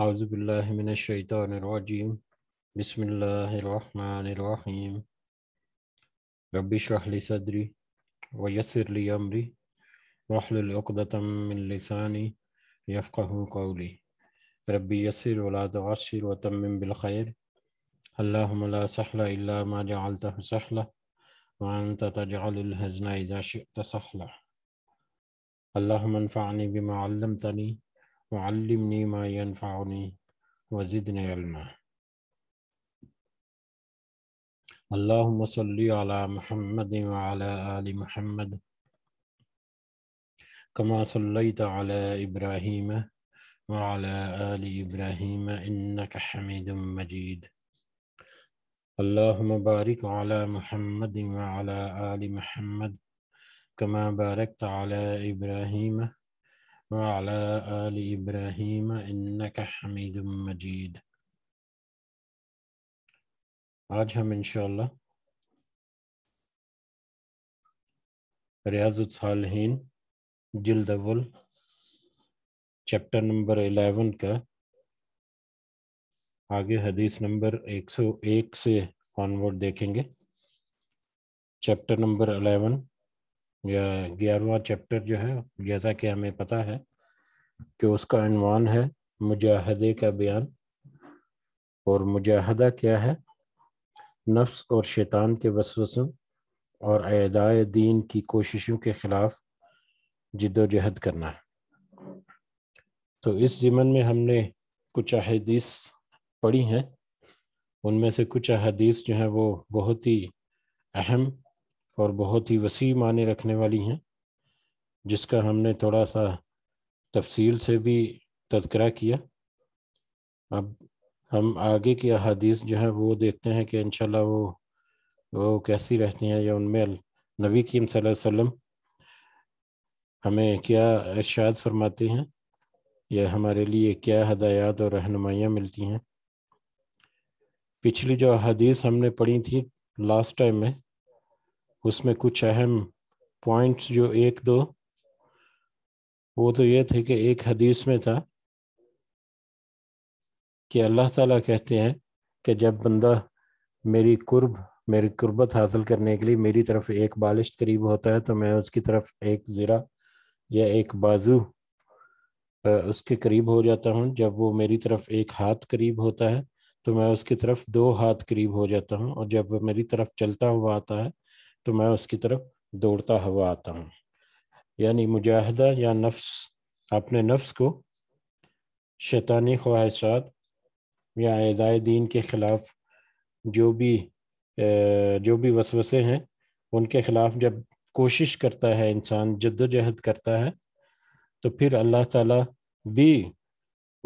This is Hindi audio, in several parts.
أعوذ بالله من الشيطان الرجيم بسم الله الرحمن الرحيم رب اشرح لي صدري ويسر لي أمري واحلل عقدة من لساني يفقه قولي ربي يسر ولا تعسر وتمم بالخير اللهم لا سهل إلا ما جعلته سهلا وأنت تجعل الهزن إذا شئت سهلا اللهم انفعني بما علمتني وعلمني ما ينفعني وزدني علما اللهم صل على محمد وعلى آل محمد كما صليت على إبراهيم وعلى آل إبراهيم إنك حميد مجيد اللهم بارك على محمد وعلى آل محمد كما باركت على إبراهيم وعلى آل إبراهيم إنك حميد مجيد आज हम इनशाला रियाजुलसालहीन जल्द अव्वल चैप्टर नंबर एलेवन का आगे हदीस नंबर 101 से ऑनवर्ड देखेंगे चैप्टर नंबर एलेवन या ग्यारहवा चैप्टर जो है जैसा कि हमें पता है कि उसका अनवान है मुजाहदे का बयान और मुजाहदा क्या है नफ्स और शैतान के वसवसों और अदाय दीन की कोशिशों के ख़िलाफ़ जिद्दोजहद करना है तो इस जिमन में हमने कुछ अहदीस पढ़ी हैं उनमें से कुछ अहदीस जो हैं वो बहुत ही अहम और बहुत ही वसी माने रखने वाली हैं जिसका हमने थोड़ा सा तफसील से भी तस्करा किया अब हम आगे की अदीस जो हैं वो देखते हैं कि इनशाला वो वो कैसी रहती हैं या उनमें नबी कीम वसल्लम हमें क्या इर्शाद फरमाते हैं या हमारे लिए क्या हदायत और रहनुमाइयाँ मिलती हैं पिछली जो अदीस हमने पढ़ी थी लास्ट टाइम में उसमें कुछ अहम पॉइंट्स जो एक दो वो तो ये थे कि एक हदीस में था कि अल्लाह ताला कहते हैं कि जब बंदा मेरी कुर्ब मेरी कुर्बत हासिल करने के लिए मेरी तरफ एक बालिश करीब होता है तो मैं उसकी तरफ एक ज़रा या एक बाजू उसके करीब हो जाता हूँ जब वो मेरी तरफ एक हाथ करीब होता है तो मैं उसकी तरफ दो हाथ करीब हो जाता हूँ और जब मेरी तरफ चलता हुआ आता है तो मैं उसकी तरफ दौड़ता हुआ आता हूँ यानी मुजाहदा या नफ्स अपने नफ्स को शैतानी ख्वाहिशात या अदाय दीन के ख़िलाफ़ जो भी जो भी वसवसे हैं उनके ख़िलाफ़ जब कोशिश करता है इंसान जद्दोजहद करता है तो फिर अल्लाह ताला भी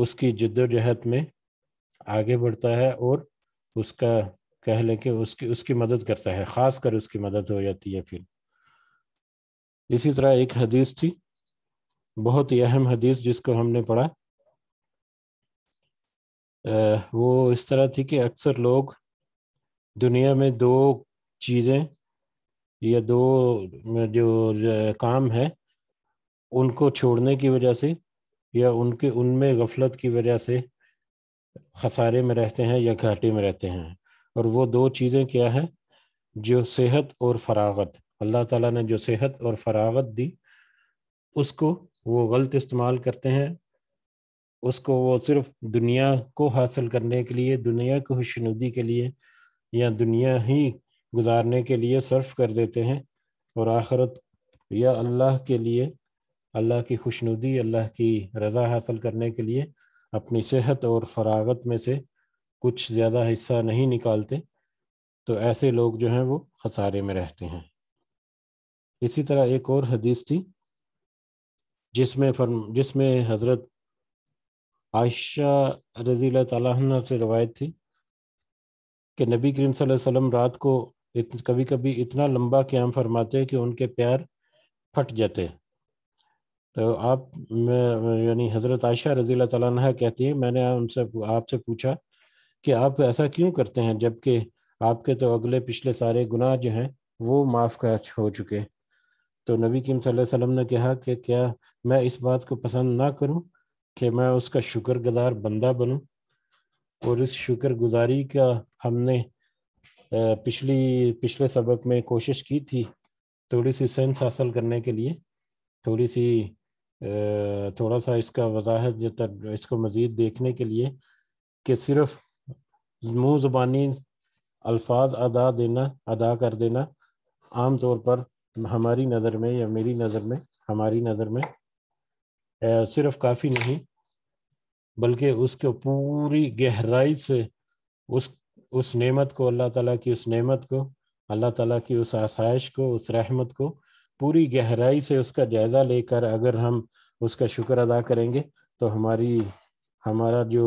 उसकी जद्दोजहद में आगे बढ़ता है और उसका कह लें कि उसकी उसकी मदद करता है ख़ास कर उसकी मदद हो जाती है फिर इसी तरह एक हदीस थी बहुत ही अहम हदीस जिसको हमने पढ़ा वो इस तरह थी कि अक्सर लोग दुनिया में दो चीज़ें या दो जो काम है उनको छोड़ने की वजह से या उनके उनमें गफलत की वजह से खसारे में रहते हैं या घाटे में रहते हैं और वो दो चीज़ें क्या है जो सेहत और फरागत अल्लाह ताला ने जो सेहत और फरागत दी उसको वो गलत इस्तेमाल करते हैं उसको वो सिर्फ दुनिया को हासिल करने के लिए दुनिया को खुशनुदी के लिए या दुनिया ही गुजारने के लिए सर्फ कर देते हैं और आखरत या अल्लाह के लिए अल्लाह की खुशनुदी अल्लाह की रज़ा हासिल करने के लिए अपनी सेहत और फरागत में से कुछ ज़्यादा हिस्सा नहीं निकालते तो ऐसे लोग जो हैं वो खसारे में रहते हैं इसी तरह एक और हदीस थी जिसमें फर्म जिसमें हज़रत आयशा रज़ी तला से रवायत थी कि नबी करीम वसल्लम रात को इत, कभी कभी इतना लंबा क्याम फरमाते कि उनके प्यार फट जाते तो आप मैं यानी हज़रत आयशा रज़ी तहती कहती हैं मैंने उनसे आपसे पूछा कि आप ऐसा क्यों करते हैं जबकि आपके तो अगले पिछले सारे गुनाह जो हैं वो माफ़ कर हो चुके तो नबी किम सल्लम ने कहा कि क्या मैं इस बात को पसंद ना करूं कि मैं उसका शुक्रगुजार बंदा बनूं और इस शुक्रगुजारी का हमने पिछली पिछले सबक में कोशिश की थी थोड़ी सी सेंस हासिल करने के लिए थोड़ी सी थोड़ा सा इसका वजाहत जो तर इसको मज़ीद देखने के लिए कि सिर्फ़ मुँह जबानी अल्फाज अदा देना अदा कर देना आम तौर पर हमारी नज़र में या मेरी नज़र में हमारी नज़र में सिर्फ काफ़ी नहीं बल्कि उसके पूरी गहराई से उस उस नेमत को अल्लाह ताला की उस नेमत को अल्लाह ताला की उस आसाइश को उस रहमत को पूरी गहराई से उसका जायज़ा लेकर अगर हम उसका शुक्र अदा करेंगे तो हमारी हमारा जो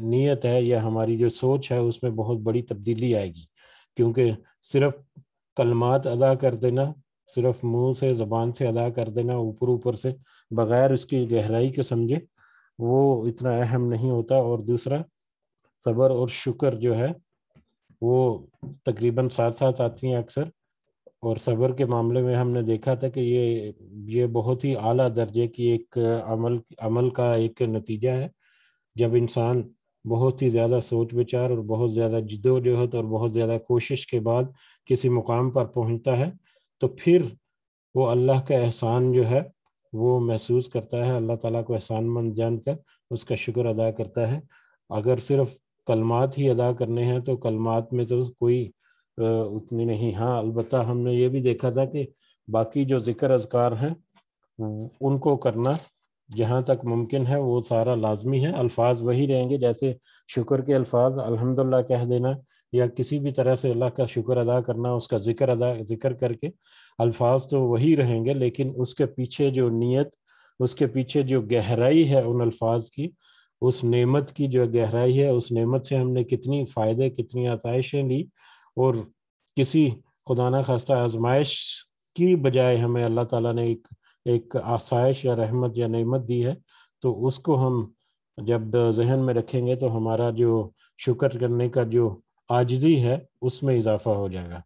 नीयत है या हमारी जो सोच है उसमें बहुत बड़ी तब्दीली आएगी क्योंकि सिर्फ कलमात अदा कर देना सिर्फ मुंह से ज़बान से अदा कर देना ऊपर ऊपर से बग़ैर उसकी गहराई के समझे वो इतना अहम नहीं होता और दूसरा सब्र और शुक्र जो है वो तकरीबन साथ साथ आती हैं अक्सर और सब्र के मामले में हमने देखा था कि ये ये बहुत ही आला दर्जे की एक अमल अमल का एक नतीजा है जब इंसान बहुत ही ज़्यादा सोच विचार और बहुत ज़्यादा जिदोजहद और बहुत ज़्यादा कोशिश के बाद किसी मुकाम पर पहुंचता है तो फिर वो अल्लाह का एहसान जो है वो महसूस करता है अल्लाह ताला को एहसानमंद जानकर उसका शुक्र अदा करता है अगर सिर्फ कलमात ही अदा करने हैं तो कलमात में तो कोई उतनी नहीं हाँ अलबत् हमने ये भी देखा था कि बाकी जो ज़िक्र अजकार हैं उनको करना जहाँ तक मुमकिन है वो सारा लाजमी है अल्फाज वही रहेंगे जैसे शुक्र के अल्फाज अलहमदिल्ला कह देना या किसी भी तरह से अल्लाह का शुक्र अदा करना उसका जिक्र अदा जिक्र करके अल्फाज तो वही रहेंगे लेकिन उसके पीछे जो नीयत उसके पीछे जो गहराई है उन अल्फाज की उस नेमत की जो गहराई है उस नेमत से हमने कितनी फ़ायदे कितनी आसाइशें ली और किसी खुदा न खास्ता आजमाइश की बजाय हमें अल्लाह ताला ने एक एक आसाइश या रहमत या नमत दी है तो उसको हम जब जहन में रखेंगे तो हमारा जो शुक्र करने का जो आजदी है उसमें इजाफा हो जाएगा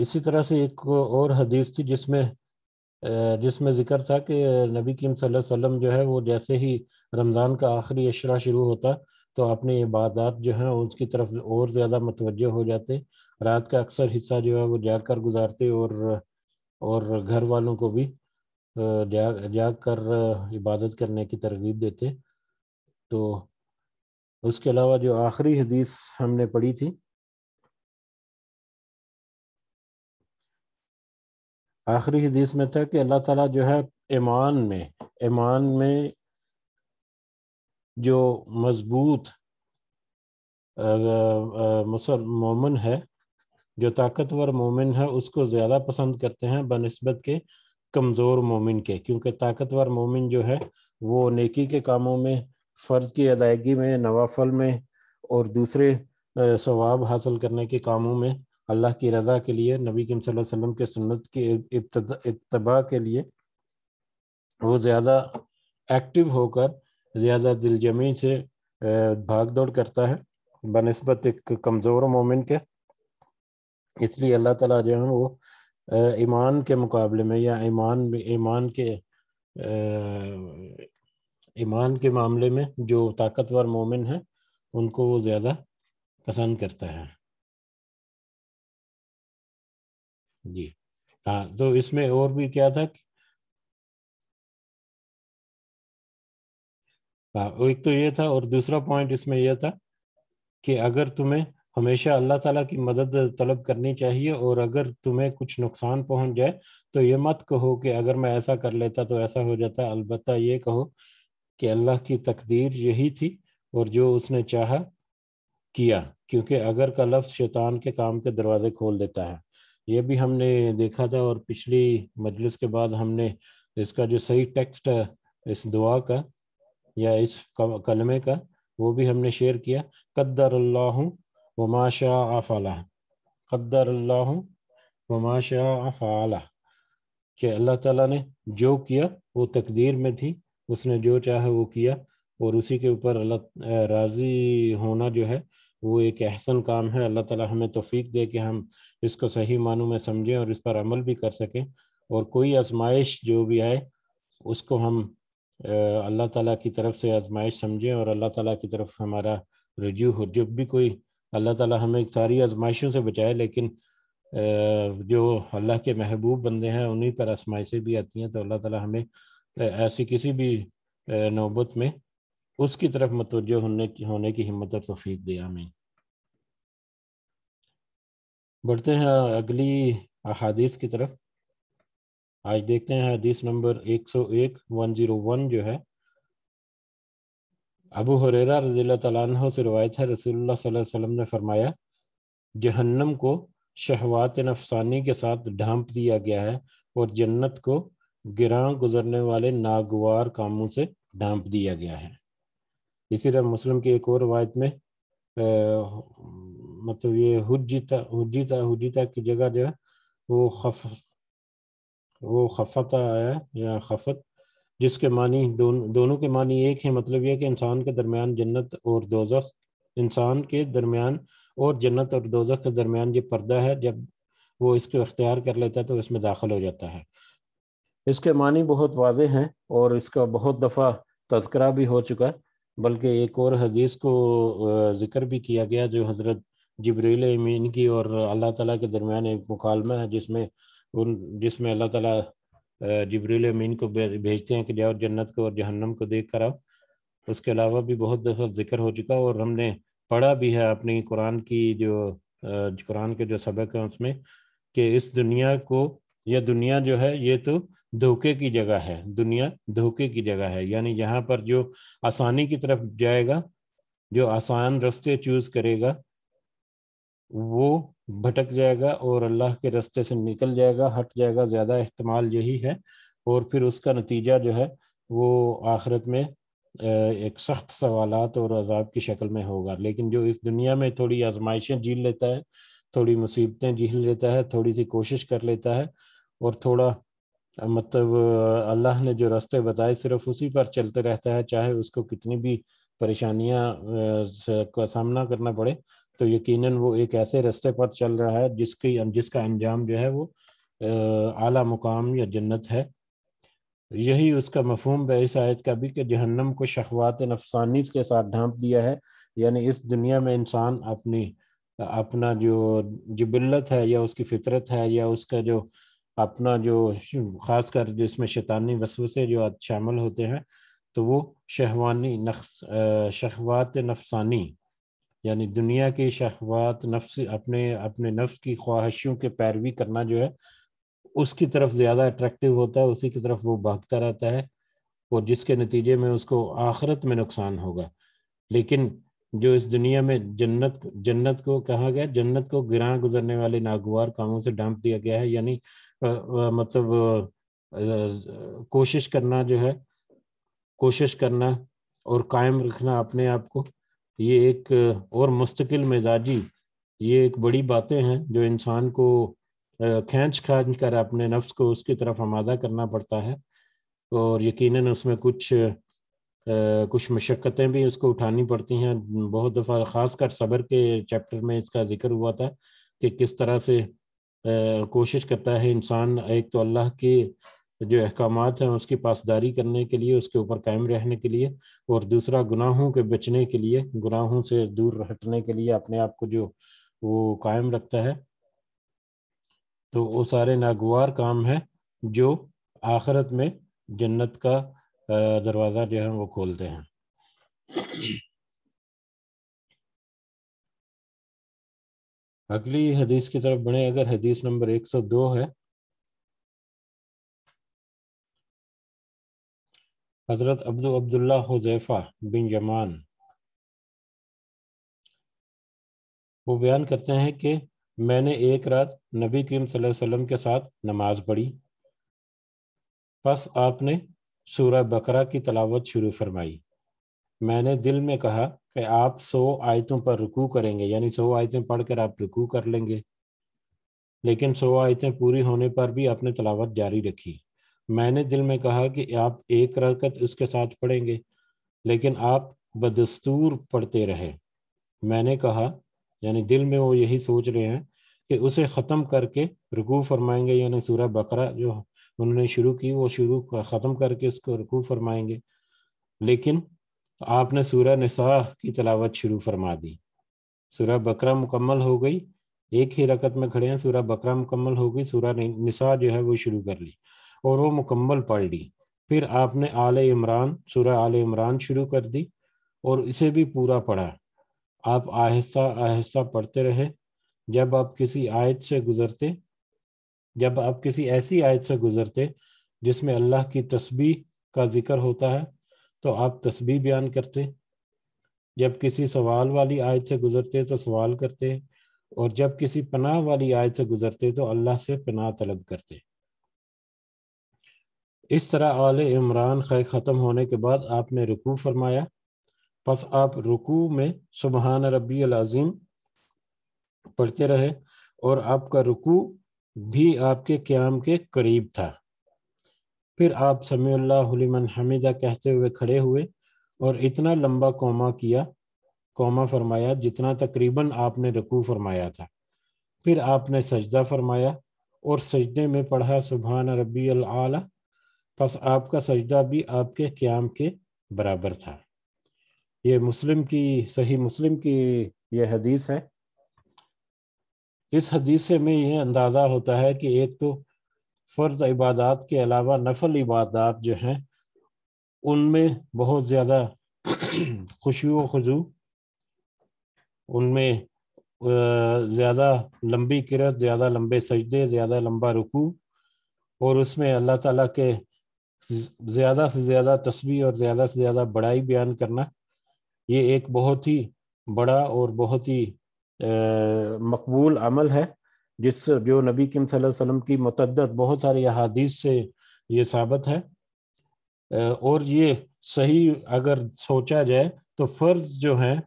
इसी तरह से एक और हदीस थी जिसमें जिसमें जिक्र था कि नबी कीम सल्लल्लाहु अलैहि वसल्लम जो है वो जैसे ही रमज़ान का आखिरी अशरा शुरू होता तो अपनी इबादत जो है उसकी तरफ और ज़्यादा मतवज हो जाते रात का अक्सर हिस्सा जो है वो जाग कर गुजारते और और घर वालों को भी जाग जाग कर इबादत करने की तरगीब देते तो उसके अलावा जो आखिरी हदीस हमने पढ़ी थी आखिरी हदीस में था कि अल्लाह ताला जो है ईमान में ईमान में जो मजबूत मुसल मोमिन है जो ताकतवर मोमिन है उसको ज़्यादा पसंद करते हैं बनस्बत के कमज़ोर मोमिन के क्योंकि ताकतवर मोमिन जो है वो नेकी के कामों में फ़र्ज़ की अदायगी में नवाफल में और दूसरे सवाब हासिल करने के कामों में अल्लाह की रज़ा के लिए नबी कम वसल्लम के सुन्नत के इतबा के लिए वो ज़्यादा एक्टिव होकर ज़्यादा दिलजमी से भाग दौड़ करता है बनस्बत एक कमज़ोर मोमिन के इसलिए अल्लाह ताला जो है वो ईमान के मुकाबले में या ईमान ईमान के ईमान के मामले में जो ताकतवर मोमिन है उनको वो ज़्यादा पसंद करता है जी हाँ तो इसमें और भी क्या था कि हाँ एक तो ये था और दूसरा पॉइंट इसमें यह था कि अगर तुम्हें हमेशा अल्लाह ताला की मदद तलब करनी चाहिए और अगर तुम्हें कुछ नुकसान पहुंच जाए तो ये मत कहो कि अगर मैं ऐसा कर लेता तो ऐसा हो जाता अलबत् ये कहो कि अल्लाह की तकदीर यही थी और जो उसने चाहा किया क्योंकि अगर का लफ्ज़ शैतान के काम के दरवाजे खोल देता है ये भी हमने देखा था और पिछली मजलिस के बाद हमने इसका जो सही टेक्स्ट है इस दुआ का या इस कलमे का वो भी हमने शेयर किया कद्दर अल्लाह वमाशा आफ़ाला कद्दर अल्लाह वमाशा आफ़ाला कि अल्लाह ताला ने जो किया वो तकदीर में थी उसने जो चाहे वो किया और उसी के ऊपर अल्लाह राज़ी होना जो है वो एक अहसन काम है अल्लाह ताला हमें तोफ़ीक दे कि हम इसको सही मानों में समझें और इस पर अमल भी कर सकें और कोई आजमाइश जो भी आए उसको हम अल्लाह ताला की तरफ से आजमाइश समझें और अल्लाह ताला की तरफ हमारा रजू हो जब भी कोई अल्लाह ताला हमें सारी आजमाइशों से बचाए लेकिन जो अल्लाह के महबूब बंदे हैं उन्हीं पर आजमाइशें भी आती हैं तो अल्लाह ताला हमें ऐसी किसी भी नौबत में उसकी तरफ मतवज होने की होने की हिम्मत और तफीक दे हमें बढ़ते हैं अगली अहादीस की तरफ आज देखते हैं हदीस नंबर 101 101 जो है अबू हुरैरा हुरेरा तआला अन्हु से रिवायत है रसूलुल्लाह सल्लल्लाहु अलैहि वसल्लम ने फरमाया जहन्नम को शहवात नफसानी के साथ ढांप दिया गया है और जन्नत को गिरां गुजरने वाले नागवार कामों से ढांप दिया गया है इसी तरह मुस्लिम की एक और रवायत में आ, मतलब ये हुजीता हुजीता हुजीता की जगह जो है वो खफ वो खफता आया या खफत जिसके मानी दोन, दोनों के मानी एक मतलब है मतलब यह कि इंसान के दरमियान जन्नत और दोजख इंसान के दरमियान और जन्नत और दोजख के दरमियान ये पर्दा है जब वो इसको अख्तियार कर लेता है तो इसमें दाखिल हो जाता है इसके मानी बहुत वाज हैं और इसका बहुत दफ़ा तस्करा भी हो चुका बल्कि एक और हदीस को ज़िक्र भी किया गया जो हज़रत जबरील अमीन की और अल्लाह ताला के दरमियान एक मुकालमा है जिसमें उन जिसमें अल्लाह ताला जबरील अमीन को भेजते हैं कि जाओ जन्नत को और जहन्नम को देख कर आओ उसके अलावा भी बहुत दफ़ा जिक्र हो चुका और हमने पढ़ा भी है अपनी कुरान की जो कुरान के जो सबक हैं उसमें कि इस दुनिया को यह दुनिया जो है ये तो धोखे की जगह है दुनिया धोखे की जगह है यानी यहाँ पर जो आसानी की तरफ जाएगा जो आसान रास्ते चूज करेगा वो भटक जाएगा और अल्लाह के रास्ते से निकल जाएगा हट जाएगा ज़्यादा इस्तेमाल यही है और फिर उसका नतीजा जो है वो आखिरत में एक सख्त सवालत और अजाब की शक्ल में होगा लेकिन जो इस दुनिया में थोड़ी आजमाइशें झील लेता है थोड़ी मुसीबतें झील लेता है थोड़ी सी कोशिश कर लेता है और थोड़ा मतलब अल्लाह ने जो रास्ते बताए सिर्फ उसी पर चलते रहता है चाहे उसको कितनी भी परेशानियां का सामना करना पड़े तो यकीनन वो एक ऐसे रास्ते पर चल रहा है जिसकी अं-, जिसका अंजाम जो है वो आला मुकाम या जन्नत है यही उसका मफहम इस आयत का भी कि जहन्नम को शखवात नफसानी के साथ ढांप दिया है यानी इस दुनिया में इंसान अपनी अपना जो जबिल्लत है या उसकी फितरत है या उसका जो अपना जो ख़ास कर जो इसमें शैतानी वसवसे जो शामिल होते हैं तो वो शहवानी नफ शखवात नफसानी यानी दुनिया के शहवात नफ्स अपने अपने नफ्स की ख्वाहिशों के पैरवी करना जो है उसकी तरफ ज़्यादा अट्रैक्टिव होता है उसी की तरफ वो भागता रहता है और जिसके नतीजे में उसको आखरत में नुकसान होगा लेकिन जो इस दुनिया में जन्नत जन्नत को कहा गया जन्नत को गिरा गुजरने वाले नागवार कामों से डांप दिया गया है यानी मतलब कोशिश करना जो है कोशिश करना और कायम रखना अपने आप को ये एक और मुस्तकिल मिजाजी ये एक बड़ी बातें हैं जो इंसान को खींच खाँच कर अपने नफ्स को उसकी तरफ आमादा करना पड़ता है और यकीनन उसमें कुछ कुछ मशक्क़तें भी उसको उठानी पड़ती हैं बहुत दफ़ा ख़ास कर सबर के चैप्टर में इसका जिक्र हुआ था कि किस तरह से कोशिश करता है इंसान एक तो अल्लाह की तो जो अहकाम हैं उसकी पासदारी करने के लिए उसके ऊपर कायम रहने के लिए और दूसरा गुनाहों के बचने के लिए गुनाहों से दूर हटने के लिए अपने आप को जो वो कायम रखता है तो वो सारे नागवार काम हैं जो आखरत में जन्नत का दरवाज़ा जो है वो खोलते हैं अगली हदीस की तरफ बढ़े अगर हदीस नंबर 102 है हज़रत अब्दुल अब्दुल्ला हुजैफ़ा बिन जमान वो बयान करते हैं कि मैंने एक रात नबी करीम वसल्लम के साथ नमाज पढ़ी बस आपने सूरह बकरा की तलावत शुरू फरमाई मैंने दिल में कहा कि आप सौ आयतों पर रुकू करेंगे यानी सौ आयतें पढ़कर आप रुकू कर लेंगे लेकिन सौ आयतें पूरी होने पर भी आपने तलावत जारी रखी मैंने दिल में कहा कि आप एक रकत उसके साथ पढ़ेंगे लेकिन आप बदस्तूर पढ़ते रहे मैंने कहा यानी दिल में वो यही सोच रहे हैं कि उसे ख़त्म करके रुकू फरमाएंगे यानी सूर्य बकरा जो उन्होंने शुरू की वो शुरू ख़त्म करके उसको रुकू फरमाएंगे लेकिन आपने सूर्य नसा की तलावत शुरू फरमा दी सूर्य बकरा मुकम्मल हो गई एक ही रकत में खड़े हैं सूर्य बकरा मुकम्मल हो गई सूर्य निसा जो है वो शुरू कर ली और वो मुकम्मल पढ़ ली फिर आपने आल इमरान सुरह आल इमरान शुरू कर दी और इसे भी पूरा पढ़ा आप आहिस्ता आहिस्ता पढ़ते रहे जब आप किसी आयत से गुजरते जब आप किसी ऐसी आयत से गुजरते जिसमें अल्लाह की तस्बी का जिक्र होता है तो आप तस्बी बयान करते जब किसी सवाल वाली आयत से गुजरते तो सवाल करते और जब किसी पनाह वाली आयत से गुजरते तो अल्लाह से पनाह तलब करते इस तरह आले इमरान खे ख़त्म होने के बाद आपने रुकू फरमाया बस आप रुकू में सुबहान रबी अलाजीम पढ़ते रहे और आपका रुकू भी आपके क्याम के करीब था फिर आप समीमन हमीदा कहते हुए खड़े हुए और इतना लंबा कौमा किया कौमा फरमाया जितना तकरीबन आपने रुकू फरमाया था फिर आपने सजदा फरमाया और सजदे में पढ़ा सुबहान रबी आला बस आपका सजदा भी आपके क्याम के बराबर था ये मुस्लिम की सही मुस्लिम की यह हदीस है इस हदीस से में यह अंदाज़ा होता है कि एक तो फ़र्ज़ इबादत के अलावा नफल इबादत जो हैं उनमें बहुत ज़्यादा व खजू उनमें ज़्यादा लंबी किरत ज़्यादा लंबे सजदे ज़्यादा लंबा रुकू और उसमें अल्लाह ताला के ज़्यादा से ज़्यादा तस्वीर और ज़्यादा से ज़्यादा बड़ाई बयान करना ये एक बहुत ही बड़ा और बहुत ही मकबूल अमल है जिस जो नबी किम वसल्लम की मतद बहुत सारी अहादीस से ये साबित है और ये सही अगर सोचा जाए तो फ़र्ज जो है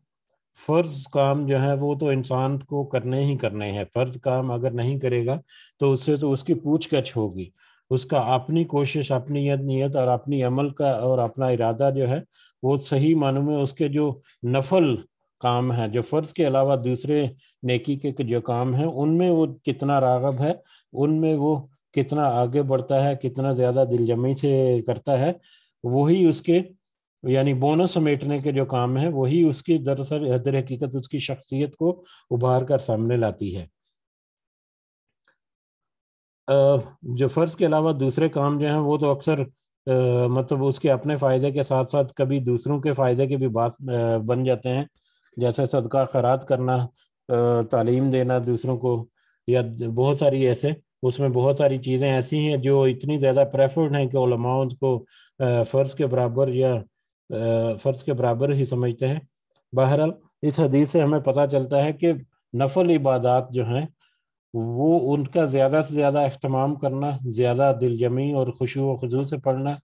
फ़र्ज काम जो है वो तो इंसान को करने ही करने हैं फ़र्ज काम अगर नहीं करेगा तो उससे तो उसकी पूछ गछ होगी उसका अपनी कोशिश अपनी यद नीयत और अपनी अमल का और अपना इरादा जो है वो सही मानों में उसके जो नफल काम है जो फ़र्ज़ के अलावा दूसरे नेकी के जो काम हैं उनमें वो कितना रागब है उनमें वो कितना आगे बढ़ता है कितना ज़्यादा दिलजमी से करता है वही उसके यानी बोनस समेटने के जो काम है वही उसकी दरअसल दर हकीकत उसकी शख्सियत को उभार कर सामने लाती है जो फ़र्ज़ के अलावा दूसरे काम जो हैं वो तो अक्सर मतलब उसके अपने फ़ायदे के साथ साथ कभी दूसरों के फ़ायदे के भी बात बन जाते हैं जैसे सदका खरात करना तालीम देना दूसरों को या बहुत सारी ऐसे उसमें बहुत सारी चीज़ें ऐसी हैं जो इतनी ज़्यादा प्रेफर्ड हैं कि ओलमाओं को फ़र्ज़ के बराबर या फ़र्ज़ के बराबर ही समझते हैं बहरहाल इस हदीस से हमें पता चलता है कि नफल इबादात जो हैं वो उनका ज़्यादा से ज़्यादा अहतमाम करना ज़्यादा दिलजमी और व खजू से पढ़ना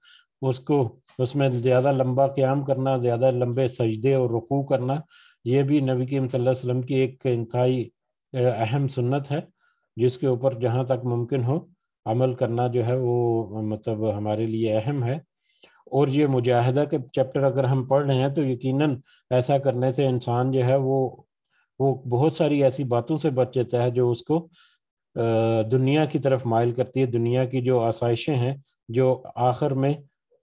उसको उसमें ज़्यादा लंबा क्याम करना ज़्यादा लंबे सजदे और रुकू करना ये भी नबी करीम वसल्लम की एक इंतहाई अहम सुन्नत है जिसके ऊपर जहाँ तक मुमकिन हो अमल करना जो है वो मतलब हमारे लिए अहम है और ये मुजाहिदा के चैप्टर अगर हम पढ़ रहे हैं तो यकीनन ऐसा करने से इंसान जो है वो वो बहुत सारी ऐसी बातों से बच जाता है जो उसको दुनिया की तरफ मायल करती है दुनिया की जो आसाइशें हैं जो आखिर में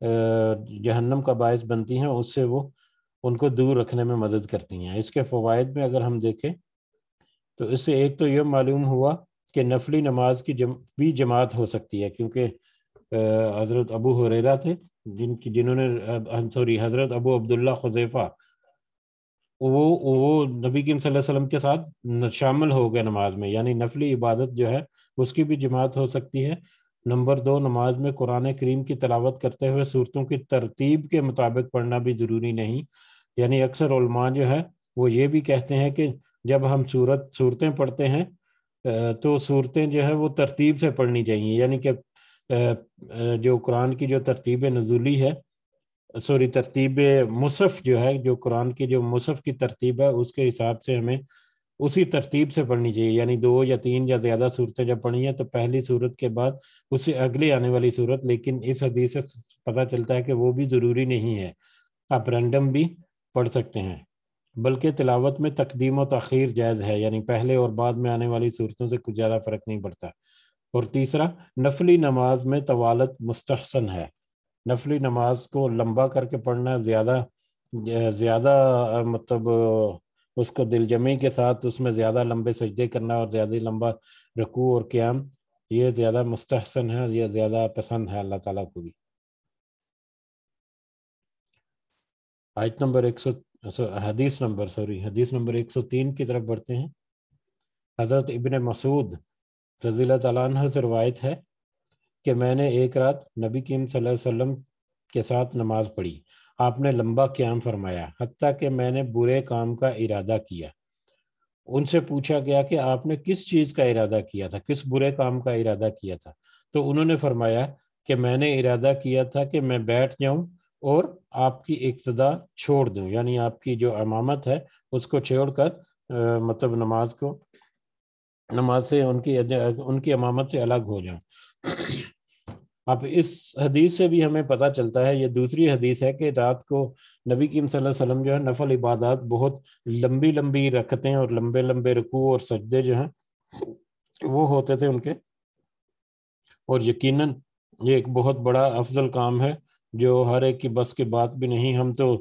जहन्नम का बायस बनती हैं उससे वो उनको दूर रखने में मदद करती हैं इसके फ़वाद में अगर हम देखें तो इससे एक तो यह मालूम हुआ कि नफली नमाज की जम, भी जमात हो सकती है क्योंकि हज़रत अबू हुरेरा थे जिनकी जिन्होंने सॉरी हज़रत अबू अब्दुल्ला खुजैफ़ा वो वो नबी करीम वसल्लम के साथ शामिल हो गए नमाज में यानी नफली इबादत जो है उसकी भी जमात हो सकती है नंबर दो नमाज में कुरान करीम की तलावत करते हुए सूरतों की तरतीब के मुताबिक पढ़ना भी ज़रूरी नहीं यानी अक्सर उलमा जो है वो ये भी कहते हैं कि जब हम सूरत सूरतें पढ़ते हैं तो सूरतें जो है वो तरतीब से पढ़नी चाहिए यानी कि जो कुरान की जो तरतीब नजूली है सॉरी तरतीब मुसफ़ जो है जो कुरान की जो मुसफ़ की तरतीब है उसके हिसाब से हमें उसी तरतीब से पढ़नी चाहिए यानी दो या तीन या ज़्यादा सूरतें जब पढ़ी हैं तो पहली सूरत के बाद उससे अगली आने वाली सूरत लेकिन इस हदीस से पता चलता है कि वो भी ज़रूरी नहीं है आप रैंडम भी पढ़ सकते हैं बल्कि तिलावत में तकदीम तखीर जायज़ है यानी पहले और बाद में आने वाली सूरतों से कुछ ज़्यादा फ़र्क नहीं पड़ता और तीसरा नफली नमाज में तवालत मुस्तहसन है नफली नमाज को लंबा करके पढ़ना ज़्यादा ज़्यादा मतलब उसको दिलजमी के साथ उसमें ज़्यादा लंबे सजदे करना और ज़्यादा लंबा रकू और क्याम ये ज़्यादा मुस्तहसन है ये ज़्यादा पसंद है अल्लाह ताला को भी आयत नंबर एक सौ हदीस नंबर सॉरी हदीस नंबर एक सौ तीन की तरफ बढ़ते हैं हज़रत इबन मसूद रजील तला से रवायत है कि मैंने एक रात नबी कीम वसल्लम के साथ नमाज पढ़ी आपने लंबा क्याम फरमाया हती कि मैंने बुरे काम का इरादा किया उनसे पूछा गया कि आपने किस चीज़ का इरादा किया था किस बुरे काम का इरादा किया था तो उन्होंने फरमाया कि मैंने इरादा किया था कि मैं बैठ जाऊं और आपकी इब्तदा छोड़ दूं यानी आपकी जो अमामत है उसको छोड़कर मतलब नमाज को नमाज से उनकी उनकी अमामत से अलग हो जाऊं अब इस हदीस से भी हमें पता चलता है ये दूसरी हदीस है कि रात को नबी कीम सल्लम जो है नफल इबादत बहुत लंबी लंबी रखते हैं और लंबे लंबे रुकू और सजदे जो हैं वो होते थे उनके और यकीनन ये एक बहुत बड़ा अफजल काम है जो हर एक की बस की बात भी नहीं हम तो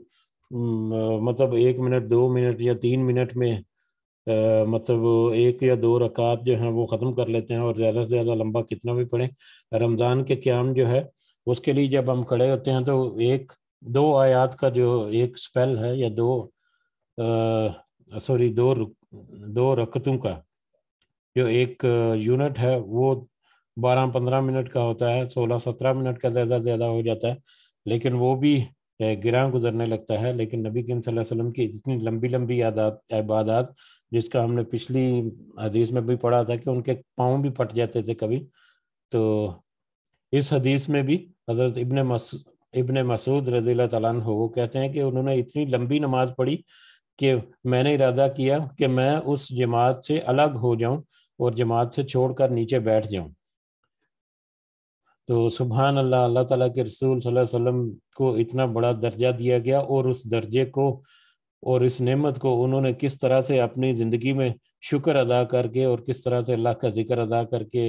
मतलब एक मिनट दो मिनट या तीन मिनट में आ, मतलब एक या दो रकात जो हैं वो ख़त्म कर लेते हैं और ज़्यादा से ज़्यादा लंबा कितना भी पढ़ें रमज़ान के क्याम जो है उसके लिए जब हम खड़े होते हैं तो एक दो आयात का जो एक स्पेल है या दो सॉरी दो दो रकतों का जो एक यूनिट है वो बारह पंद्रह मिनट का होता है सोलह सत्रह मिनट का ज़्यादा ज़्यादा हो जाता है लेकिन वो भी गिरा गुजरने लगता है लेकिन नबी करीम वसल्लम की इतनी लंबी लंबी यादात इबादत जिसका हमने पिछली हदीस में भी पढ़ा था कि उनके पाँव भी फट जाते थे कभी तो इस हदीस में भी हजरत इबन मसूद इबन मसूद रजील तला वो कहते हैं कि उन्होंने इतनी लंबी नमाज पढ़ी कि मैंने इरादा किया कि मैं उस जमात से अलग हो जाऊं और जमात से छोड़कर नीचे बैठ जाऊं तो सुबहान अल्लाह अल्लाह ताला के रसूल वसल्लम को इतना बड़ा दर्जा दिया गया और उस दर्जे को और इस नेमत को उन्होंने किस तरह से अपनी ज़िंदगी में शुक्र अदा करके और किस तरह से अल्लाह का जिक्र अदा करके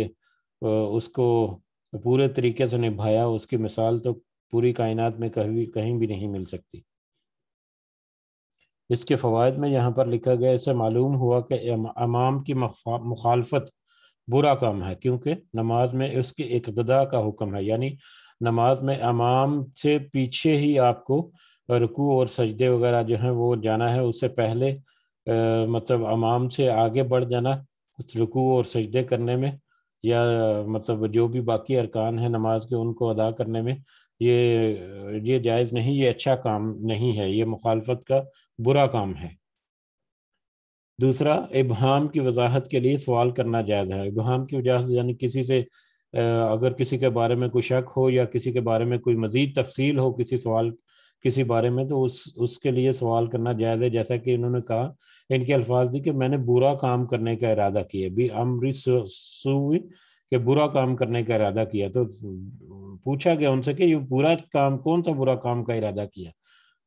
उसको पूरे तरीके से निभाया उसकी मिसाल तो पूरी कायनात में कभी कहीं भी नहीं मिल सकती इसके फ़वाद में यहाँ पर लिखा गया इसे मालूम हुआ कि अमाम की मुखालफत बुरा काम है क्योंकि नमाज में उसके इकतदा का हुक्म है यानी नमाज में अमाम से पीछे ही आपको रुकू और सजदे वगैरह जो हैं वो जाना है उससे पहले आ, मतलब अमाम से आगे बढ़ जाना रुकू और सजदे करने में या मतलब जो भी बाकी अरकान हैं नमाज के उनको अदा करने में ये ये जायज़ नहीं ये अच्छा काम नहीं है ये मुखालफत का बुरा काम है दूसरा इबहाम की वजाहत के लिए सवाल करना जायज़ है इबहम की वजाहत यानी किसी से अगर किसी के बारे में कोई शक हो या किसी के बारे में कोई मज़ीद तफसील हो किसी सवाल किसी बारे में तो उस उसके लिए सवाल करना जायज़ है जैसा कि इन्होंने कहा इनके अल्फाज दी कि मैंने बुरा काम करने का इरादा किया भी अमरी के बुरा काम करने का इरादा किया तो पूछा गया उनसे कि ये बुरा काम कौन सा बुरा काम का इरादा किया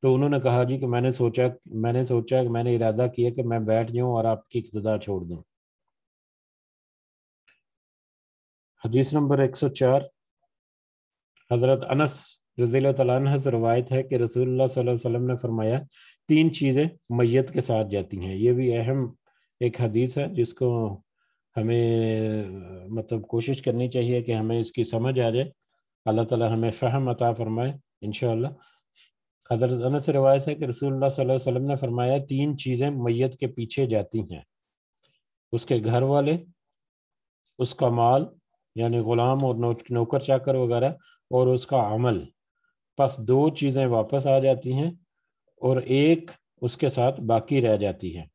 तो उन्होंने कहा जी कि मैंने सोचा मैंने सोचा कि मैंने इरादा किया कि मैं बैठ जाऊं और आपकी इब्तदा छोड़ दूं हदीस नंबर 104 हज़रत अनस रजील तला से रवायत है कि रसूल वसल्लम ने फरमाया तीन चीज़ें मैत के साथ जाती हैं ये भी अहम एक हदीस है जिसको हमें मतलब कोशिश करनी चाहिए कि हमें इसकी समझ आ जाए अल्लाह ताला हमें फ़हम अता फरमाए इनशाला हजरत अनस से रवायत है कि रसूलुल्लाह सल्लल्लाहु अलैहि वसल्लम ने फरमाया तीन चीज़ें मैत के पीछे जाती हैं उसके घर वाले उसका माल यानी ग़ुलाम और नौकर चाकर वगैरह और उसका अमल बस दो चीज़ें वापस आ जाती हैं और एक उसके साथ बाकी रह जाती है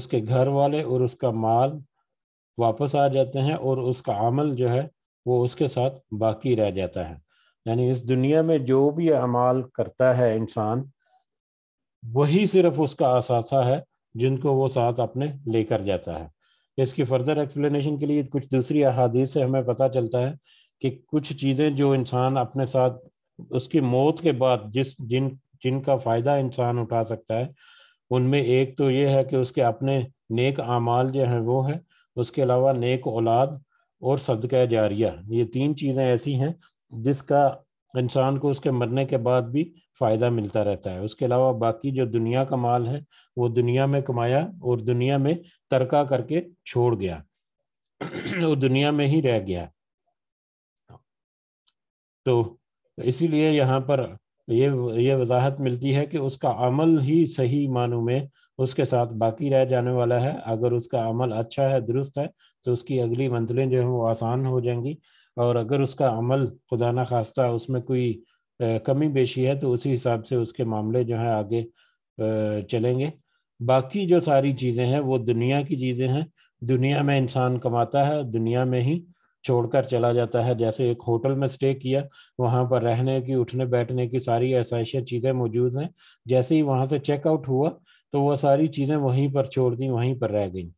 उसके घर वाले और उसका माल वापस आ जाते हैं और उसका अमल जो है वो उसके साथ बाकी रह जाता है यानी इस दुनिया में जो भी अमाल करता है इंसान वही सिर्फ उसका असासा है जिनको वो साथ अपने लेकर जाता है इसकी फर्दर एक्सप्लेनेशन के लिए कुछ दूसरी अहादीत से हमें पता चलता है कि कुछ चीज़ें जो इंसान अपने साथ उसकी मौत के बाद जिस जिन जिनका फ़ायदा इंसान उठा सकता है उनमें एक तो ये है कि उसके अपने नेक आमाल जो हैं वो है उसके अलावा नेक औलाद और सदक जारिया ये तीन चीज़ें ऐसी हैं जिसका इंसान को उसके मरने के बाद भी फ़ायदा मिलता रहता है उसके अलावा बाकी जो दुनिया का माल है वो दुनिया में कमाया और दुनिया में तरका करके छोड़ गया वो दुनिया में ही रह गया तो इसीलिए यहाँ पर ये ये वजाहत मिलती है कि उसका अमल ही सही मानों में उसके साथ बाकी रह जाने वाला है अगर उसका अमल अच्छा है दुरुस्त है तो उसकी अगली मंजिलें जो है वो आसान हो जाएंगी और अगर उसका अमल खुदा न खास्ता उसमें कोई कमी बेशी है तो उसी हिसाब से उसके मामले जो हैं आगे चलेंगे बाकी जो सारी चीज़ें हैं वो दुनिया की चीज़ें हैं दुनिया में इंसान कमाता है दुनिया में ही छोड़कर चला जाता है जैसे एक होटल में स्टे किया वहाँ पर रहने की उठने बैठने की सारी ऐसाइशें चीज़ें मौजूद हैं जैसे ही वहाँ से चेकआउट हुआ तो वह सारी चीज़ें वहीं पर छोड़ दी वहीं पर रह गई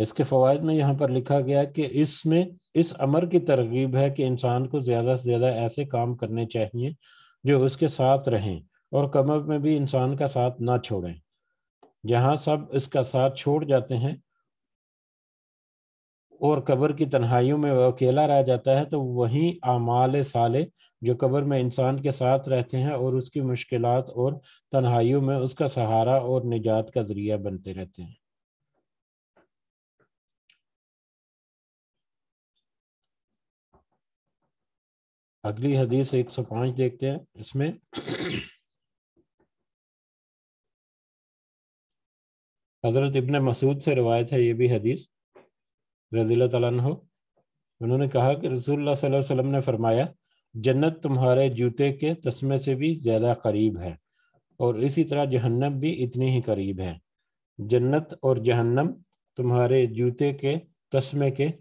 इसके फवाद में यहाँ पर लिखा गया कि इसमें इस अमर की तरगीब है कि इंसान को ज़्यादा से ज़्यादा ऐसे काम करने चाहिए जो उसके साथ रहें और कमर में भी इंसान का साथ ना छोड़ें जहाँ सब इसका साथ छोड़ जाते हैं और कब्र की तन्हाइयों में वह अकेला रह जाता है तो वहीं आमाल साले जो कब्र में इंसान के साथ रहते हैं और उसकी मुश्किलात और तन्हाइयों में उसका सहारा और निजात का जरिया बनते रहते हैं अगली हदीस 105 देखते हैं इसमें हज़रत इबन मसूद से रवायत है ये भी हदीस रजील तहो उन्होंने कहा कि रसूल सल्लम ने फरमाया जन्नत तुम्हारे जूते के तस्मे से भी ज़्यादा करीब है और इसी तरह जहन्नम भी इतनी ही करीब है जन्नत और जहन्नम तुम्हारे जूते के तस्मे के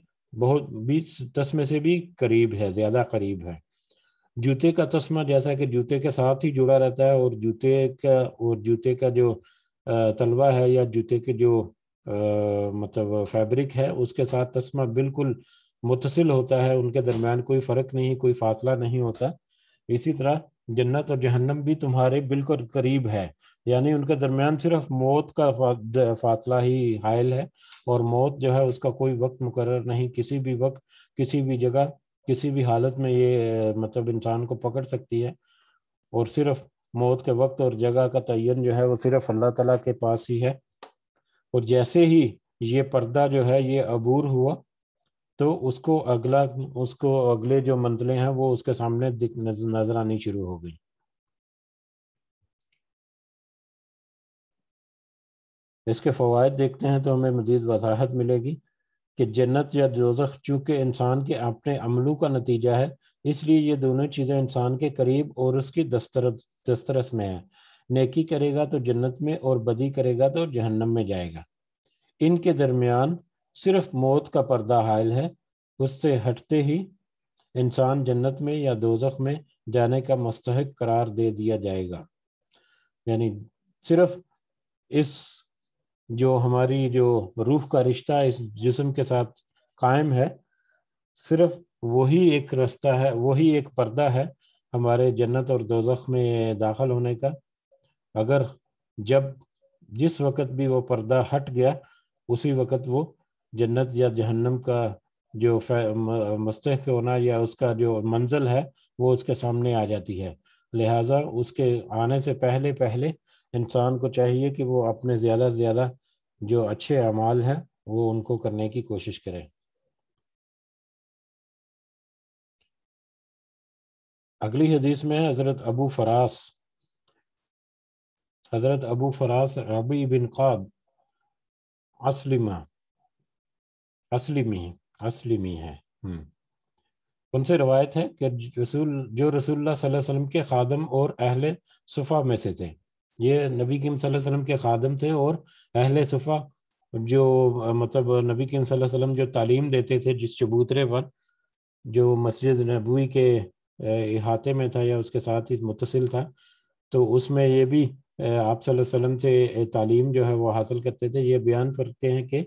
बहुत भी तस्मे से भी करीब है ज़्यादा करीब है जूते का तस्मा जैसा कि जूते के साथ ही जुड़ा रहता है और जूते का और जूते का जो तलवा है या जूते के जो आ, मतलब फैब्रिक है उसके साथ तस्मा बिल्कुल मुतसिल होता है उनके दरम्यान कोई फ़र्क नहीं कोई फासला नहीं होता इसी तरह जन्नत और जहन्नम भी तुम्हारे बिल्कुल करीब है यानी उनके दरम्यान सिर्फ मौत का फासला ही हायल है और मौत जो है उसका कोई वक्त मुकर नहीं किसी भी वक्त किसी भी जगह किसी भी हालत में ये मतलब इंसान को पकड़ सकती है और सिर्फ मौत के वक्त और जगह का तयन जो है वो सिर्फ अल्लाह तला के पास ही है और जैसे ही ये पर्दा जो है ये अबूर हुआ तो उसको अगला उसको अगले जो मंजिले हैं वो उसके सामने नजर आनी शुरू हो गई इसके फवायद देखते हैं तो हमें मजीद वजाहत मिलेगी कि जन्नत या दोजख चूँकि इंसान के अपने अमलों का नतीजा है इसलिए ये दोनों चीज़ें इंसान के करीब और उसकी दस्तर दस्तरस में है नेकी करेगा तो जन्नत में और बदी करेगा तो जहन्नम में जाएगा इनके दरमियान सिर्फ मौत का पर्दा हायल है उससे हटते ही इंसान जन्नत में या दोजख में जाने का मस्तक करार दे दिया जाएगा यानी सिर्फ इस जो हमारी जो रूह का रिश्ता इस जिसम के साथ कायम है सिर्फ वही एक रास्ता है वही एक पर्दा है हमारे जन्नत और दोजख में दाखिल होने का अगर जब जिस वक़्त भी वो पर्दा हट गया उसी वक़्त वो जन्नत या जहन्नम का जो मस्तक होना या उसका जो मंजिल है वो उसके सामने आ जाती है लिहाजा उसके आने से पहले पहले इंसान को चाहिए कि वो अपने ज़्यादा से ज़्यादा जो अच्छे अमाल हैं वो उनको करने की कोशिश करें अगली हदीस में है हज़रत अबू फरास हज़रत अबू फरास रबी बिन कब असलिमा असलिमी असलिमी है हम्म। उनसे रवायत है कि रसूल जो रसूल सल्लल्लाहु अलैहि वसल्लम के खादम और अहले सुफा में से थे ये नबी किम सल्लम के खादम थे और अहले सफ़ा जो मतलब नबी किम सल्लम जो तालीम देते थे जिस चबूतरे पर जो मस्जिद नबी के अहाते में था या उसके साथ ही मुतसिल था तो उसमें ये भी आप सल्लम से तालीम जो है वो हासिल करते थे ये बयान करते हैं कि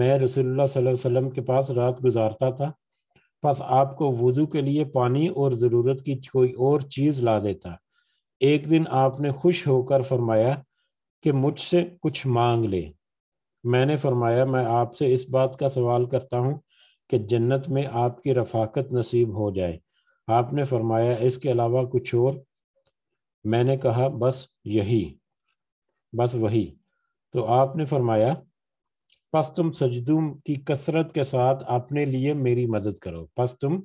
मैं रसोल्ला वसल्लम के पास रात गुजारता था बस आपको वज़ू के लिए पानी और ज़रूरत की कोई और चीज़ ला देता एक दिन आपने खुश होकर फरमाया कि मुझसे कुछ मांग ले मैंने फरमाया मैं आपसे इस बात का सवाल करता हूँ कि जन्नत में आपकी रफाकत नसीब हो जाए आपने फरमाया इसके अलावा कुछ और मैंने कहा बस यही बस वही तो आपने फरमाया बस तुम सजदों की कसरत के साथ अपने लिए मेरी मदद करो बस तुम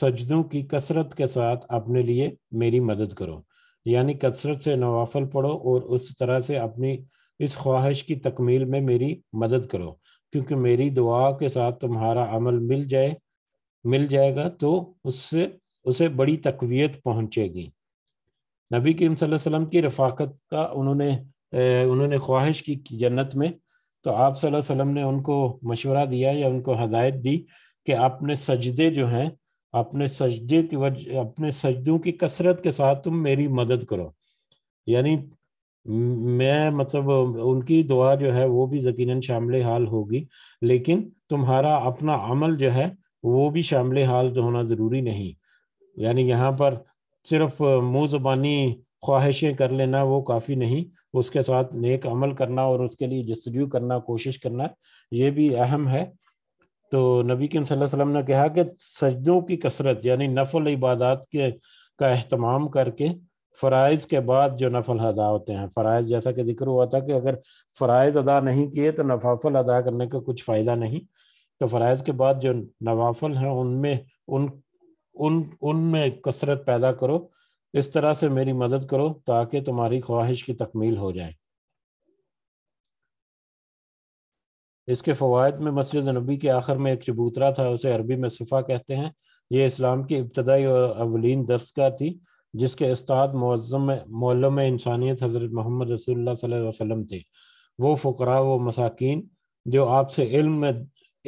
सजदों की कसरत के साथ अपने लिए मेरी मदद करो यानी कसरत से नवाफल पढ़ो और उस तरह से अपनी इस ख्वाहिश की तकमील में मेरी मदद करो क्योंकि मेरी दुआ के साथ तुम्हारा अमल मिल जाए मिल जाएगा तो उससे उसे बड़ी तकवीत पहुंचेगी नबी करीम वसल्लम की रफाकत का उन्होंने उन्होंने ख्वाहिश की जन्नत में तो आप वसल्लम ने उनको मशवरा दिया या उनको हदायत दी कि आपने सजदे जो हैं अपने सजदे की वजह अपने सजदों की कसरत के साथ तुम मेरी मदद करो यानी मैं मतलब उनकी दुआ जो है वो भी यकीन शामिल हाल होगी लेकिन तुम्हारा अपना अमल जो है वो भी शामिल हाल होना ज़रूरी नहीं यानी यहाँ पर सिर्फ मुँह ज़बानी ख्वाहिशें कर लेना वो काफ़ी नहीं उसके साथ नेक अमल करना और उसके लिए जस्तजू करना कोशिश करना ये भी अहम है तो नबी के सल्लम ने कहा कि सजदों की कसरत यानी नफल इबादत के का अहतमाम करके फ़रज़ के बाद जो नफल अदा होते हैं फ़रज़ जैसा कि जिक्र हुआ था कि अगर फ़रज़ अदा नहीं किए तो नफाफल अदा करने का कुछ फ़ायदा नहीं तो फ़रज़ के बाद जो नवाफल हैं उनमें उन उन उनमें कसरत पैदा करो इस तरह से मेरी मदद करो ताकि तुम्हारी ख्वाहिश की तकमील हो जाए इसके फ़वाद में मस्जिद नबी के आखिर में एक चबूतरा था उसे अरबी में सफ़ा कहते हैं ये इस्लाम की इब्तदाई और अवलिन दर्स का थी जिसके उस्ताद मौलम इंसानियत हज़रत मोहम्मद रसोल्ला वसलम थे वो फ़करा व मसाकिन जो आपसे इल्म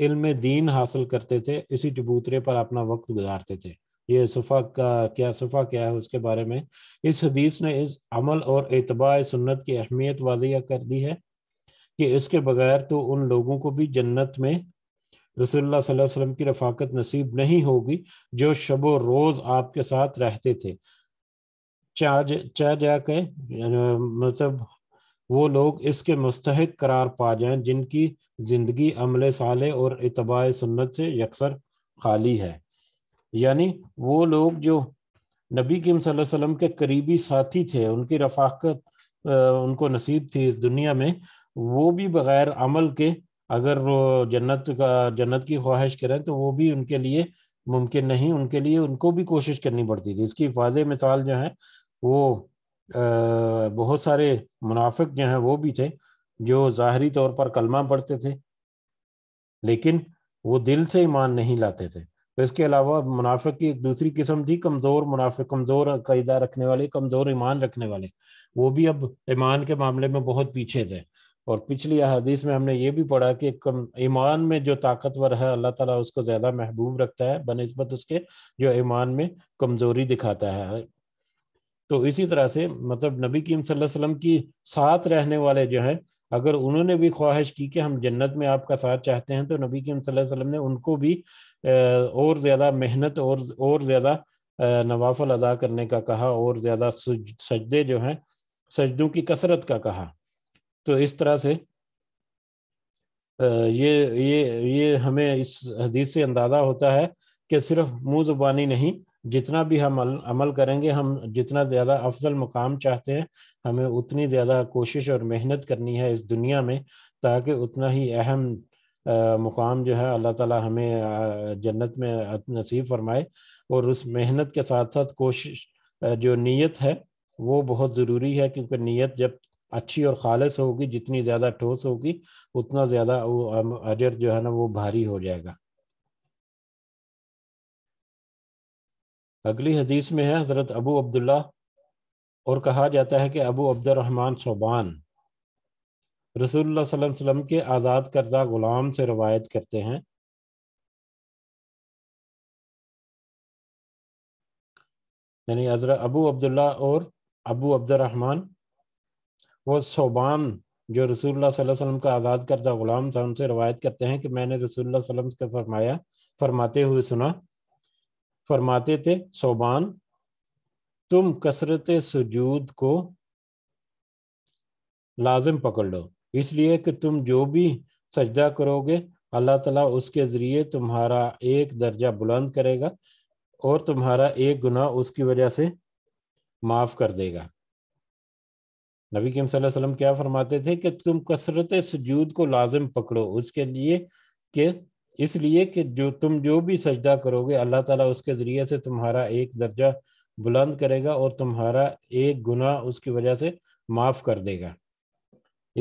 इल्म दीन हासिल करते थे इसी चबूतरे पर अपना वक्त गुजारते थे ये सफ़ा का क्या सफ़ा क्या है उसके बारे में इस हदीस ने इस अमल और एतबा सुन्नत की अहमियत वाजिया कर दी है कि इसके बगैर तो उन लोगों को भी जन्नत में रसोल्ला वसल्लम की रफाकत नसीब नहीं होगी जो शब रोज़ आपके साथ रहते थे चाह चाह जाके मतलब वो लोग इसके मुस्तक करार पा जाएं जिनकी ज़िंदगी अमल साले और इतबा सुन्नत से यकसर खाली है यानी वो लोग जो नबी किम वसल्लम के करीबी साथी थे उनकी रफाकत उनको नसीब थी इस दुनिया में वो भी बगैर अमल के अगर जन्नत का जन्नत की ख्वाहिश करें तो वो भी उनके लिए मुमकिन नहीं उनके लिए उनको भी कोशिश करनी पड़ती थी इसकी वाज मिसाल जो है वो आ, बहुत सारे मुनाफिक जो हैं वो भी थे जो ज़ाहरी तौर पर कलमा पढ़ते थे लेकिन वो दिल से ईमान नहीं लाते थे तो इसके अलावा मुनाफिक की एक दूसरी किस्म थी कमज़ोर मुनाफिक कमज़ोर कैदा रखने वाले कमज़ोर ईमान रखने वाले वो भी अब ईमान के मामले में बहुत पीछे थे और पिछली अदीस में हमने ये भी पढ़ा कि ईमान में जो ताकतवर है अल्लाह ताला उसको ज़्यादा महबूब रखता है बनस्बत उसके जो ईमान में कमज़ोरी दिखाता है तो इसी तरह से मतलब नबी कीम सल्लम की साथ रहने वाले जो हैं अगर उन्होंने भी ख्वाहिश की कि हम जन्नत में आपका साथ चाहते हैं तो नबी कीम सल्लम ने उनको भी और ज़्यादा मेहनत और और ज़्यादा नवाफल अदा करने का कहा और ज़्यादा सजदे जो हैं सजदों की कसरत का कहा तो इस तरह से ये ये ये हमें इस हदीस से अंदाज़ा होता है कि सिर्फ मुँह ज़ुबानी नहीं जितना भी हम अमल करेंगे हम जितना ज़्यादा अफजल मुकाम चाहते हैं हमें उतनी ज़्यादा कोशिश और मेहनत करनी है इस दुनिया में ताकि उतना ही अहम मुकाम जो है अल्लाह ताला हमें जन्नत में नसीब फरमाए और उस मेहनत के साथ साथ कोशिश जो नीयत है वो बहुत ज़रूरी है क्योंकि नीयत जब अच्छी और खालस होगी जितनी ज़्यादा ठोस होगी उतना ज़्यादा वो अजर जो है ना वो भारी हो जाएगा अगली हदीस में है हज़रत अबू अब्दुल्ला और कहा जाता है कि अबू अब्दुलरहमान सोबान रसूलुल्लाह सल्लल्लाहु अलैहि वसल्लम के आज़ाद करदा ग़ुलाम से रवायत करते हैं यानी अबू अब्दुल्ला और अबू अब्दुलरहमान वो सोबान जो रसूलुल्लाह का आज़ाद करदा ग़ुलाम था उनसे रवायत करते हैं कि मैंने रसूलुल्लाह सल्लल्लाहु फरमाया फरमाते हुए सुना फरमाते थे सोबान तुम कसरत सजूद को लाजम पकड़ लो इसलिए कि तुम जो भी सजदा करोगे अल्लाह ताला उसके ज़रिए तुम्हारा एक दर्जा बुलंद करेगा और तुम्हारा एक गुनाह उसकी वजह से माफ़ कर देगा नबी करीम वसल्लम क्या फरमाते थे कि तुम कसरत सजूद को लाजम पकड़ो उसके लिए कि इसलिए कि जो तुम जो भी सजदा करोगे अल्लाह ताला उसके ज़रिए से तुम्हारा एक दर्जा बुलंद करेगा और तुम्हारा एक गुना उसकी वजह से माफ़ कर देगा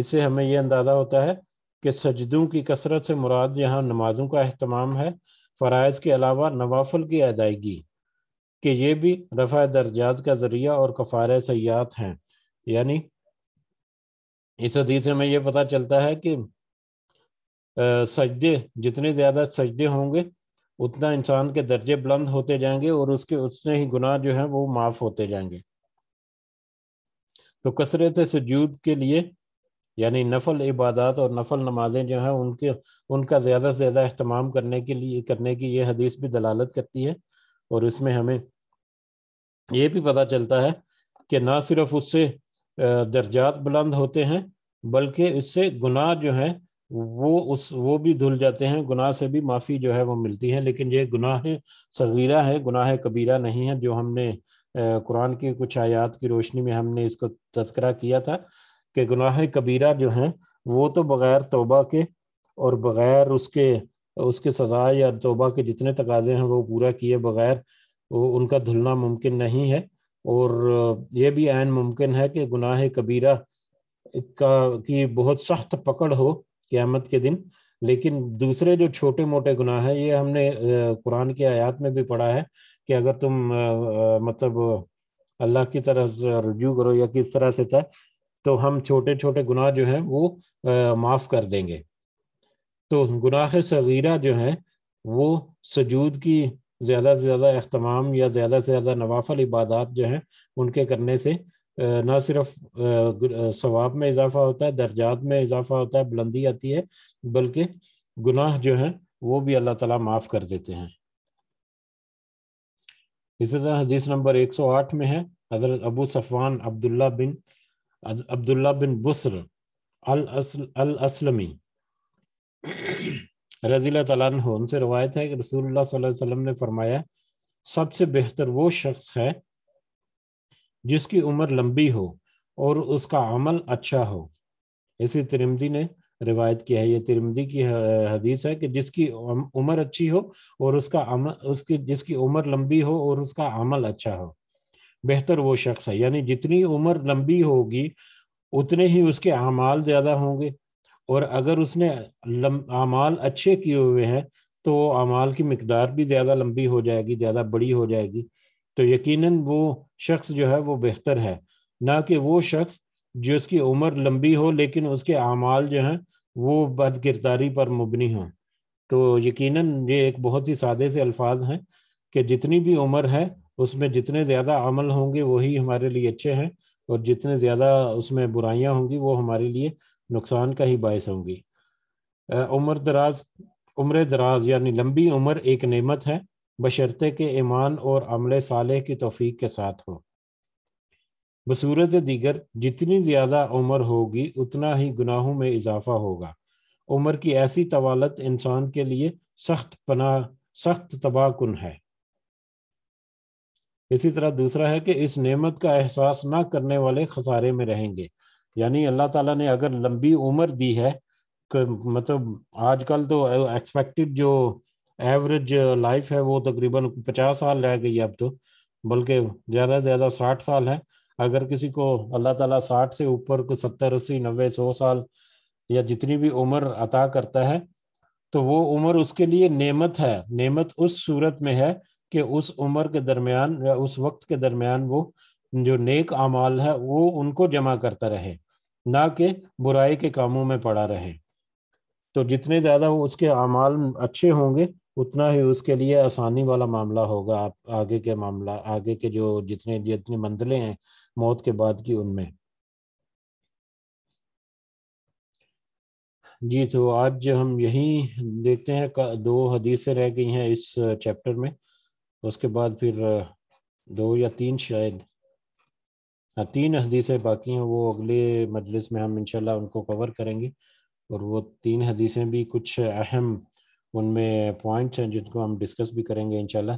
इससे हमें यह अंदाज़ा होता है कि सजदों की कसरत से मुराद यहाँ नमाजों का अहतमाम है फ़रज़ के अलावा नवाफल की अदायगी कि ये भी रफ़ा दर्जात का ज़रिया और कफ़ार सयात हैं यानी इस हदीस हमें यह पता चलता है कि सजदे जितने ज़्यादा सजदे होंगे उतना इंसान के दर्जे बुलंद होते जाएंगे और उसके उतने ही गुनाह जो हैं वो माफ़ होते जाएंगे तो कसरत सजूद के लिए यानी नफल इबादत और नफल नमाजें जो हैं उनके उनका ज़्यादा से ज़्यादा अहतमाम करने के लिए करने की ये हदीस भी दलालत करती है और इसमें हमें ये भी पता चलता है कि ना सिर्फ उससे दर्जात बुलंद होते हैं बल्कि इससे गुनाह जो है वो उस वो भी धुल जाते हैं गुनाह से भी माफ़ी जो है वो मिलती है लेकिन ये गुनाह सगीरा है गुनाह कबीरा नहीं है जो हमने कुरान की कुछ आयात की रोशनी में हमने इसको तस्करा किया था कि गुनाह कबीरा जो हैं वो तो बग़ैर तोबा के और बग़ैर उसके उसके सज़ा या तोबा के जितने तकाजे हैं वो पूरा किए बग़ैर उनका धुलना मुमकिन नहीं है और यह भी आन मुमकिन है कि गुनाह कबीरा का की बहुत सख्त पकड़ हो क़्यामत के दिन लेकिन दूसरे जो छोटे मोटे गुनाह हैं ये हमने कुरान की आयत में भी पढ़ा है कि अगर तुम मतलब अल्लाह की से रजू करो या किस तरह से था तो हम छोटे छोटे गुनाह जो हैं वो माफ़ कर देंगे तो गुनाह सगीरा जो हैं वो सजूद की ज़्यादा से ज़्यादा अहतमाम या ज़्यादा से ज़्यादा नवाफल इबादत जो हैं उनके करने से ना सिर्फ स्वाब में इजाफा होता है दर्जात में इजाफा होता है बुलंदी आती है बल्कि गुनाह जो हैं वो भी अल्लाह ताला माफ़ कर देते हैं इसी तरह हदीस नंबर 108 में है हजरत अबू सफ़ान अब्दुल्ला बिन अब्दुल्ला बिन बसर अल असल अल असलमी रजी तन से रवायत है कि रसूलुल्लाह ने फरमाया सबसे बेहतर वो शख्स है जिसकी उम्र लंबी हो और उसका अमल अच्छा हो इसी तिरमदी ने रिवायत किया है ये तिरमदी की हदीस है कि जिसकी उम्र अच्छी हो और उसका अमल उसकी जिसकी उम्र लंबी हो और उसका अमल अच्छा हो बेहतर वो शख्स है यानी जितनी उम्र लंबी होगी उतने ही उसके अमाल ज़्यादा होंगे और अगर उसने अमाल अच्छे किए हुए हैं तो अमाल की मकदार भी ज़्यादा लंबी हो जाएगी ज़्यादा बड़ी हो जाएगी तो यकीनन वो शख्स जो है वो बेहतर है ना कि वो शख्स जो उसकी उम्र लंबी हो लेकिन उसके अमाल जो हैं वो बद किरदारी पर मबनी हों तो यकीनन ये एक बहुत ही सादे से अल्फाज हैं कि जितनी भी उम्र है उसमें जितने ज़्यादा अमल होंगे वही हमारे लिए अच्छे हैं और जितने ज़्यादा उसमें बुराइयाँ होंगी वो हमारे लिए नुकसान का ही बायस होंगी उम्र दराज उम्र दराज यानी लंबी उम्र एक नेमत है बशर्ते के ईमान और अमल साले की तोफीक के साथ हो बसूरत दीगर जितनी ज़्यादा उम्र होगी उतना ही गुनाहों में इजाफा होगा उम्र की ऐसी तवालत इंसान के लिए सख्त पना सख्त तबाहकुन है इसी तरह दूसरा है कि इस नेमत का एहसास ना करने वाले खसारे में रहेंगे यानी अल्लाह ताला ने अगर लंबी उम्र दी है मतलब आजकल तो एक्सपेक्टेड जो एवरेज लाइफ है वो तकरीबन पचास साल रह गई अब तो बल्कि ज़्यादा से ज़्यादा साठ साल है अगर किसी को अल्लाह ताला साठ से ऊपर को सत्तर अस्सी नब्बे सौ साल या जितनी भी उम्र अता करता है तो वो उम्र उसके लिए नेमत है नेमत उस सूरत में है कि उस उम्र के दरमियान या उस वक्त के दरमियान वो जो नेक अमाल है वो उनको जमा करता रहे ना कि बुराई के कामों में पड़ा रहे तो जितने ज़्यादा उसके अमाल अच्छे होंगे उतना ही उसके लिए आसानी वाला मामला होगा आप आगे के मामला आगे के जो जितने जितने मंजिलें हैं मौत के बाद की उनमें जी तो आज हम यही देखते हैं दो हदीसें रह गई हैं इस चैप्टर में उसके बाद फिर दो या तीन शायद हाँ, तीन हदीसें बाकी हैं वो अगले मजलिस में हम इनशा उनको कवर करेंगे और वो तीन हदीसें भी कुछ अहम उनमें पॉइंट्स हैं जिनको हम डिस्कस भी करेंगे इंशाल्लाह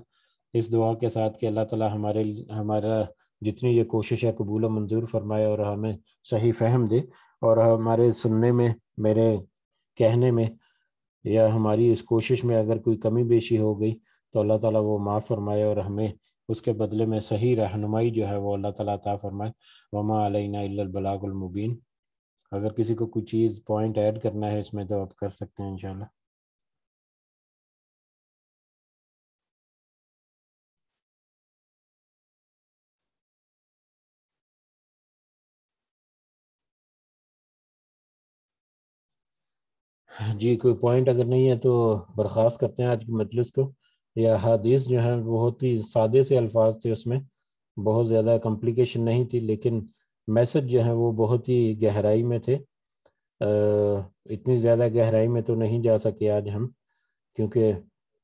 इस दुआ के साथ कि अल्लाह ताला हमारे हमारा जितनी ये कोशिश है कबूल मंजूर फरमाए और हमें सही फहम दे और हमारे सुनने में मेरे कहने में या हमारी इस कोशिश में अगर कोई कमी बेशी हो गई तो अल्लाह ताला वो माफ़ फरमाए और हमें उसके बदले में सही रहनुमाई जो है वो अल्लाह ताला ता फरमाए वमा अलैना अगर किसी को कुछ चीज़ पॉइंट ऐड करना है इसमें तो आप कर सकते हैं इंशाल्लाह जी कोई पॉइंट अगर नहीं है तो बर्खास्त करते हैं आज के मजलिस को या हदीस जो है बहुत ही सादे से अल्फाज थे उसमें बहुत ज़्यादा कम्प्लिकेशन नहीं थी लेकिन मैसेज जो है वो बहुत ही गहराई में थे इतनी ज़्यादा गहराई में तो नहीं जा सके आज हम क्योंकि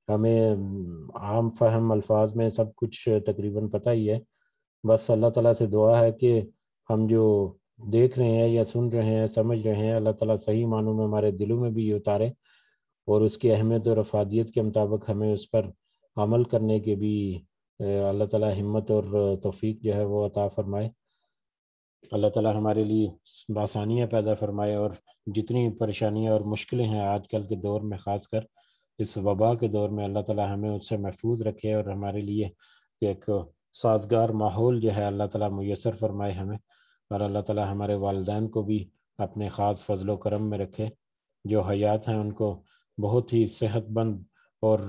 हमें आम फहम अल्फाज में सब कुछ तकरीबन पता ही है बस अल्लाह ताला से दुआ है कि हम जो देख रहे हैं या सुन रहे हैं समझ रहे हैं अल्लाह ताला सही मानों में हमारे दिलों में भी ये उतारे और उसकी अहमियत और अफादियत के मुताबिक हमें उस पर अमल करने के भी अल्लाह ताला हिम्मत और तौफीक जो है वो अता फरमाए अल्लाह ताला हमारे लिए बासानियाँ पैदा फरमाए और जितनी परेशानियाँ और मुश्किलें हैं आजकल के दौर में ख़ास कर इस वबा के दौर में अल्लाह ताला हमें उससे महफूज रखे और हमारे लिए एक साजगार माहौल जो है अल्लाह ताला मैसर फरमाए हमें और अल्लाह ताला हमारे वालदेन को भी अपने ख़ास फजल करम में रखे जो हयात हैं उनको बहुत ही सेहतमंद और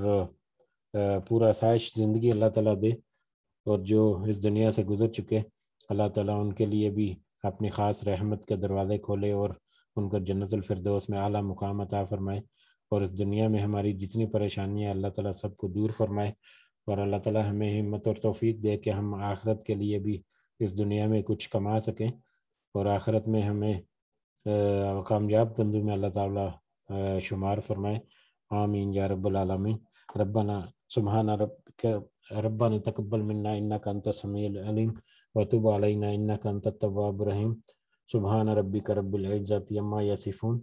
पूरा साइश ज़िंदगी अल्लाह ताला दे और जो इस दुनिया से गुजर चुके अल्लाह ताला उनके लिए भी अपनी ख़ास रहमत के दरवाज़े खोले और उनको जन्नतफरदोस में अली मुकाम अता फ़रमाए और इस दुनिया में हमारी जितनी परेशानियाँ अल्लाह ताला सबको दूर फरमाए और अल्लाह ताला हमें हिम्मत और तोफ़ी दे कि हम आखरत के लिए भी इस दुनिया में कुछ कमा सकें और आखरत में हमें कामयाब बंदू में अल्लाह ताला शुमार फरमाए आमीन या रब्बुल आलमीन रब्बना سبحان ربك ربنا تقبل منا إنك أنت السميع العليم وتب علينا إنك أنت التواب الرحيم سبحان ربك رب العزة عما يصفون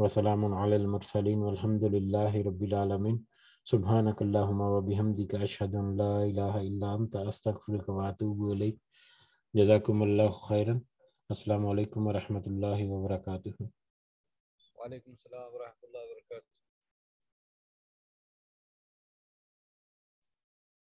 وسلام على المرسلين والحمد لله رب العالمين سبحانك اللهم وبحمدك أشهد أن لا إله إلا أنت أستغفرك وأتوب إليك جزاكم الله خيرا السلام عليكم ورحمة الله وبركاته वालेकुम सलाम वरहमतुल्लाहि